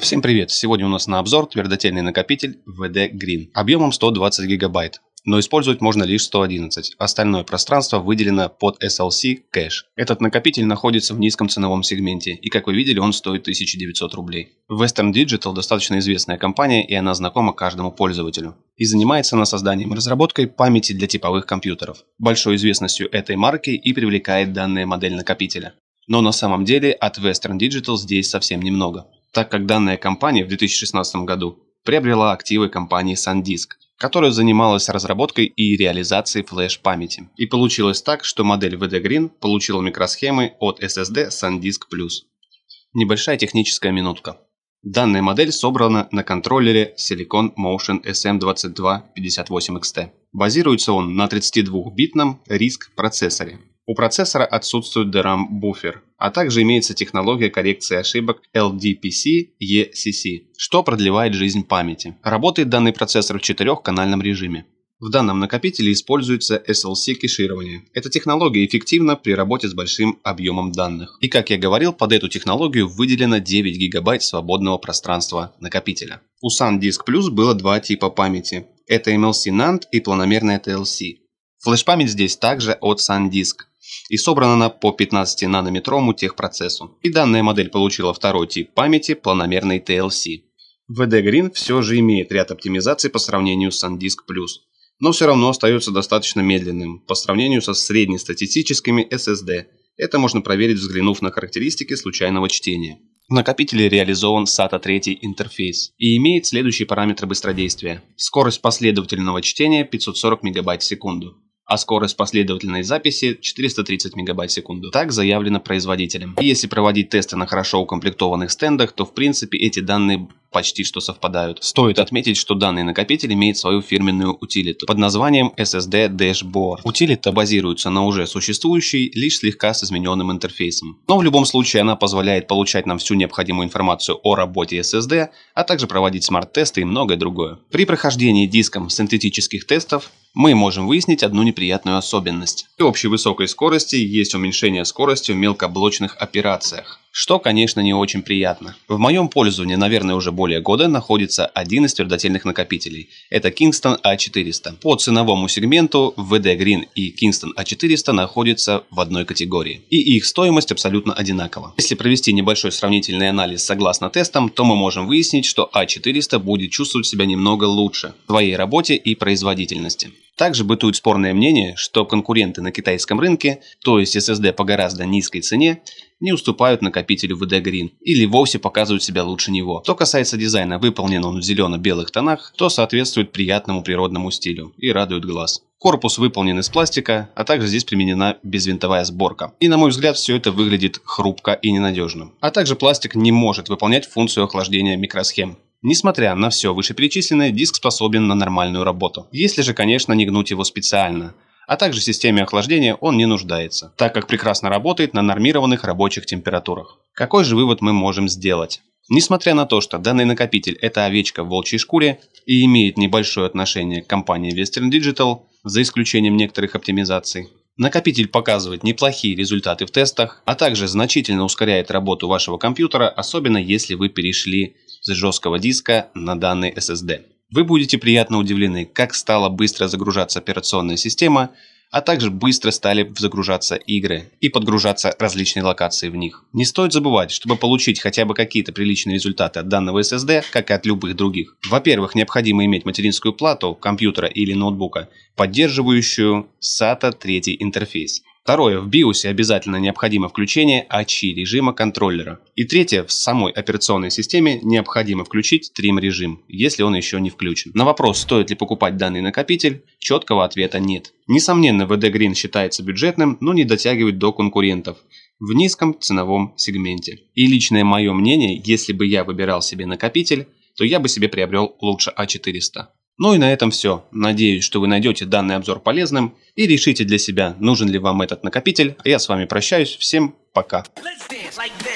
Всем привет! Сегодня у нас на обзор твердотельный накопитель VD Green объемом 120 гигабайт но использовать можно лишь 111. Остальное пространство выделено под SLC кэш. Этот накопитель находится в низком ценовом сегменте, и как вы видели, он стоит 1900 рублей. Western Digital достаточно известная компания, и она знакома каждому пользователю. И занимается она созданием и разработкой памяти для типовых компьютеров. Большой известностью этой марки и привлекает данная модель накопителя. Но на самом деле от Western Digital здесь совсем немного, так как данная компания в 2016 году приобрела активы компании SanDisk, которая занималась разработкой и реализацией флеш-памяти. И получилось так, что модель VD Green получила микросхемы от SSD SanDisk Plus. Небольшая техническая минутка. Данная модель собрана на контроллере Silicon Motion SM2258XT. Базируется он на 32-битном RISC процессоре, у процессора отсутствует DRAM-буфер, а также имеется технология коррекции ошибок LDPC-ECC, e что продлевает жизнь памяти. Работает данный процессор в четырехканальном режиме. В данном накопителе используется SLC-кеширование. Эта технология эффективна при работе с большим объемом данных. И как я говорил, под эту технологию выделено 9 гигабайт свободного пространства накопителя. У SanDisk Plus было два типа памяти. Это MLC NAND и планомерная TLC. Флеш-память здесь также от SanDisk и собрана она по 15-нанометровому техпроцессу. И данная модель получила второй тип памяти – планомерный TLC. VD Green все же имеет ряд оптимизаций по сравнению с SanDisk+, Plus, но все равно остается достаточно медленным по сравнению со среднестатистическими SSD. Это можно проверить, взглянув на характеристики случайного чтения. В накопителе реализован SATA 3 интерфейс и имеет следующие параметры быстродействия. Скорость последовательного чтения 540 МБ в секунду а скорость последовательной записи 430 мегабайт в секунду. Так заявлено производителем. И если проводить тесты на хорошо укомплектованных стендах, то в принципе эти данные почти что совпадают. Стоит отметить, что данный накопитель имеет свою фирменную утилиту под названием SSD Dashboard. Утилита базируется на уже существующей, лишь слегка с измененным интерфейсом. Но в любом случае она позволяет получать нам всю необходимую информацию о работе SSD, а также проводить смарт-тесты и многое другое. При прохождении диском синтетических тестов мы можем выяснить одну неприятную особенность. При общей высокой скорости есть уменьшение скорости в мелкоблочных операциях что, конечно, не очень приятно. В моем пользовании, наверное, уже более года находится один из твердотельных накопителей. Это Kingston A400. А По ценовому сегменту VD Green и Kingston A400 а находятся в одной категории. И их стоимость абсолютно одинакова. Если провести небольшой сравнительный анализ согласно тестам, то мы можем выяснить, что A400 а будет чувствовать себя немного лучше в своей работе и производительности. Также бытует спорное мнение, что конкуренты на китайском рынке, то есть SSD по гораздо низкой цене, не уступают накопителю VD Green или вовсе показывают себя лучше него. Что касается дизайна, выполнен он в зелено-белых тонах, то соответствует приятному природному стилю и радует глаз. Корпус выполнен из пластика, а также здесь применена безвинтовая сборка. И на мой взгляд, все это выглядит хрупко и ненадежно. А также пластик не может выполнять функцию охлаждения микросхем. Несмотря на все вышеперечисленное, диск способен на нормальную работу. Если же, конечно, не гнуть его специально. А также в системе охлаждения он не нуждается, так как прекрасно работает на нормированных рабочих температурах. Какой же вывод мы можем сделать? Несмотря на то, что данный накопитель – это овечка в волчьей шкуре и имеет небольшое отношение к компании Western Digital, за исключением некоторых оптимизаций, Накопитель показывает неплохие результаты в тестах, а также значительно ускоряет работу вашего компьютера, особенно если вы перешли с жесткого диска на данный SSD. Вы будете приятно удивлены, как стала быстро загружаться операционная система, а также быстро стали загружаться игры и подгружаться различные локации в них. Не стоит забывать, чтобы получить хотя бы какие-то приличные результаты от данного SSD, как и от любых других. Во-первых, необходимо иметь материнскую плату компьютера или ноутбука, поддерживающую SATA 3 а интерфейс. Второе, в BIOS обязательно необходимо включение ACHI режима контроллера. И третье, в самой операционной системе необходимо включить Трим режим, если он еще не включен. На вопрос, стоит ли покупать данный накопитель, четкого ответа нет. Несомненно, VD Green считается бюджетным, но не дотягивает до конкурентов в низком ценовом сегменте. И личное мое мнение, если бы я выбирал себе накопитель, то я бы себе приобрел лучше А400. Ну и на этом все. Надеюсь, что вы найдете данный обзор полезным и решите для себя, нужен ли вам этот накопитель. А я с вами прощаюсь. Всем пока. Let's dance like